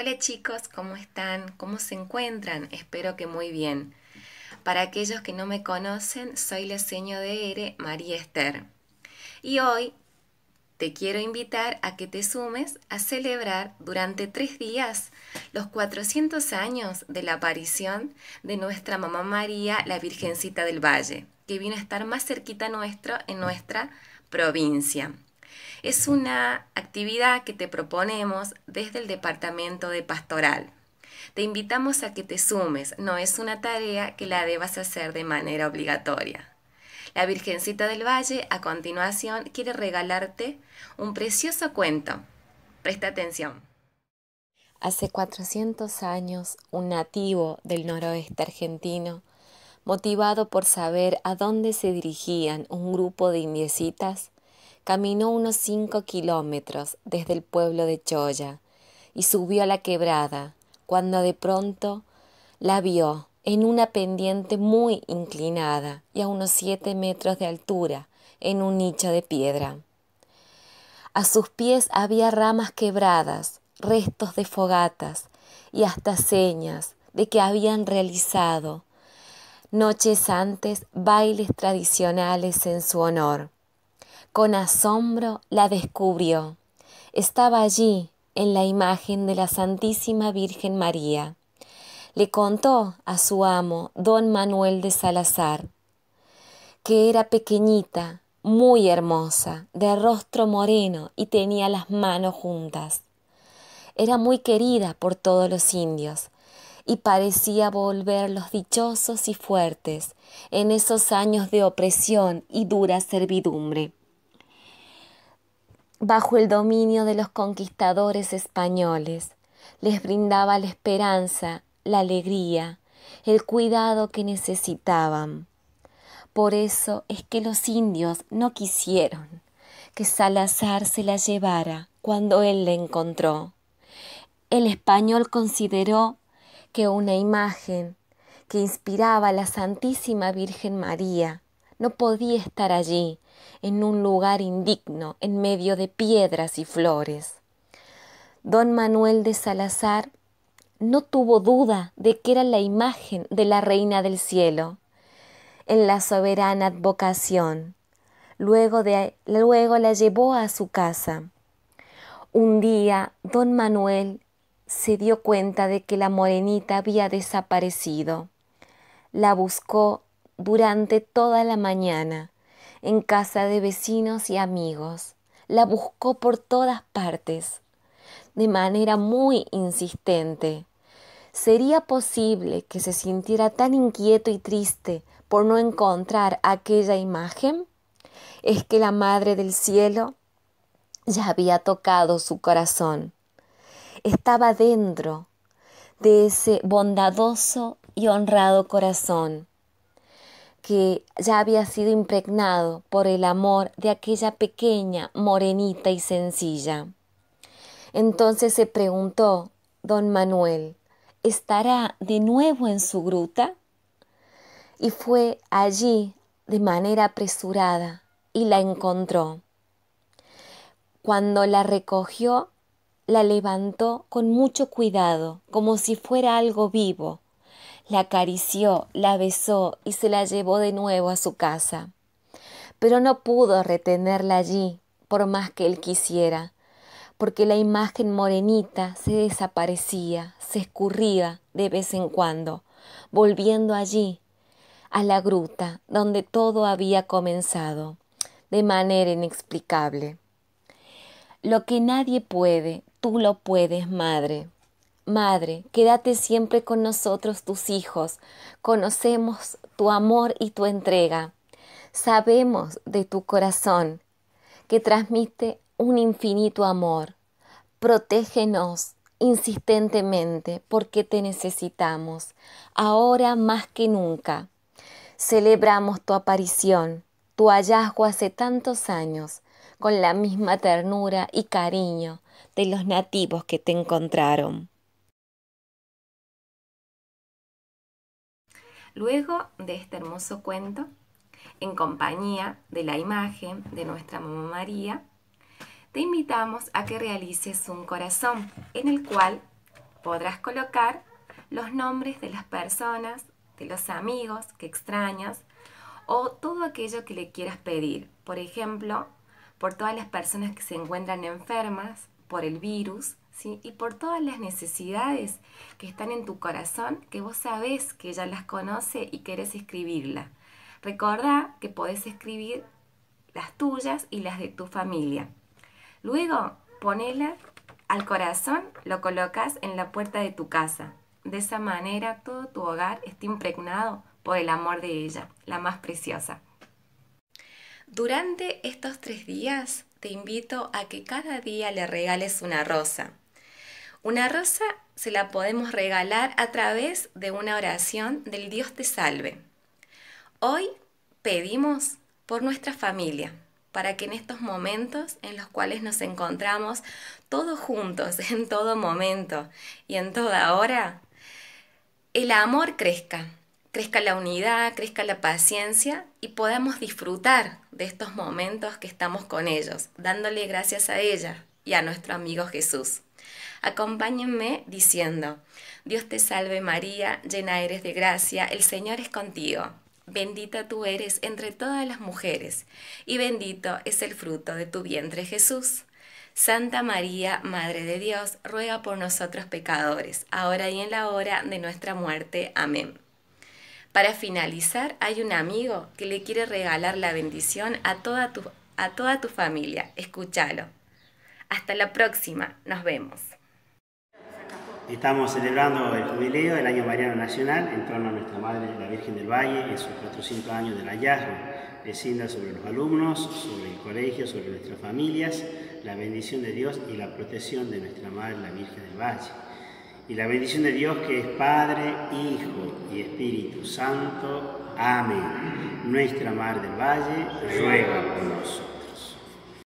Hola chicos, ¿cómo están? ¿Cómo se encuentran? Espero que muy bien. Para aquellos que no me conocen, soy la seño de Ere María Esther. Y hoy te quiero invitar a que te sumes a celebrar durante tres días los 400 años de la aparición de nuestra mamá María, la Virgencita del Valle, que vino a estar más cerquita nuestro en nuestra provincia. Es una actividad que te proponemos desde el Departamento de Pastoral. Te invitamos a que te sumes, no es una tarea que la debas hacer de manera obligatoria. La Virgencita del Valle a continuación quiere regalarte un precioso cuento. Presta atención. Hace 400 años, un nativo del noroeste argentino, motivado por saber a dónde se dirigían un grupo de indiecitas, Caminó unos cinco kilómetros desde el pueblo de Choya y subió a la quebrada, cuando de pronto la vio en una pendiente muy inclinada y a unos siete metros de altura, en un nicho de piedra. A sus pies había ramas quebradas, restos de fogatas y hasta señas de que habían realizado noches antes bailes tradicionales en su honor. Con asombro la descubrió. Estaba allí, en la imagen de la Santísima Virgen María. Le contó a su amo, don Manuel de Salazar, que era pequeñita, muy hermosa, de rostro moreno y tenía las manos juntas. Era muy querida por todos los indios y parecía volverlos dichosos y fuertes en esos años de opresión y dura servidumbre bajo el dominio de los conquistadores españoles. Les brindaba la esperanza, la alegría, el cuidado que necesitaban. Por eso es que los indios no quisieron que Salazar se la llevara cuando él la encontró. El español consideró que una imagen que inspiraba a la Santísima Virgen María no podía estar allí en un lugar indigno, en medio de piedras y flores. Don Manuel de Salazar no tuvo duda de que era la imagen de la Reina del Cielo. En la soberana advocación, luego, luego la llevó a su casa. Un día, don Manuel se dio cuenta de que la morenita había desaparecido. La buscó durante toda la mañana, en casa de vecinos y amigos. La buscó por todas partes, de manera muy insistente. ¿Sería posible que se sintiera tan inquieto y triste por no encontrar aquella imagen? Es que la Madre del Cielo ya había tocado su corazón. Estaba dentro de ese bondadoso y honrado corazón que ya había sido impregnado por el amor de aquella pequeña, morenita y sencilla. Entonces se preguntó don Manuel, ¿estará de nuevo en su gruta? Y fue allí de manera apresurada y la encontró. Cuando la recogió, la levantó con mucho cuidado, como si fuera algo vivo, la acarició, la besó y se la llevó de nuevo a su casa. Pero no pudo retenerla allí, por más que él quisiera, porque la imagen morenita se desaparecía, se escurría de vez en cuando, volviendo allí, a la gruta donde todo había comenzado, de manera inexplicable. Lo que nadie puede, tú lo puedes, madre. Madre, quédate siempre con nosotros tus hijos. Conocemos tu amor y tu entrega. Sabemos de tu corazón que transmite un infinito amor. Protégenos insistentemente porque te necesitamos, ahora más que nunca. Celebramos tu aparición, tu hallazgo hace tantos años, con la misma ternura y cariño de los nativos que te encontraron. Luego de este hermoso cuento, en compañía de la imagen de nuestra mamá María, te invitamos a que realices un corazón en el cual podrás colocar los nombres de las personas, de los amigos que extrañas o todo aquello que le quieras pedir. Por ejemplo, por todas las personas que se encuentran enfermas, por el virus, y por todas las necesidades que están en tu corazón, que vos sabés que ella las conoce y querés escribirla. Recordá que podés escribir las tuyas y las de tu familia. Luego, ponela al corazón, lo colocas en la puerta de tu casa. De esa manera, todo tu hogar está impregnado por el amor de ella, la más preciosa. Durante estos tres días, te invito a que cada día le regales una rosa. Una rosa se la podemos regalar a través de una oración del Dios te salve. Hoy pedimos por nuestra familia, para que en estos momentos en los cuales nos encontramos todos juntos, en todo momento y en toda hora, el amor crezca, crezca la unidad, crezca la paciencia y podamos disfrutar de estos momentos que estamos con ellos, dándole gracias a ella y a nuestro amigo Jesús. Acompáñenme diciendo, Dios te salve María, llena eres de gracia, el Señor es contigo. Bendita tú eres entre todas las mujeres, y bendito es el fruto de tu vientre Jesús. Santa María, Madre de Dios, ruega por nosotros pecadores, ahora y en la hora de nuestra muerte. Amén. Para finalizar, hay un amigo que le quiere regalar la bendición a toda tu, a toda tu familia. Escúchalo. Hasta la próxima, nos vemos. Estamos celebrando el jubileo del Año Mariano Nacional en a nuestra Madre, la Virgen del Valle, en sus 400 años del hallazgo. Descienda sobre los alumnos, sobre el colegio, sobre nuestras familias, la bendición de Dios y la protección de nuestra Madre, la Virgen del Valle. Y la bendición de Dios que es Padre, Hijo y Espíritu Santo. Amén. Nuestra Madre del Valle, ruega por nosotros.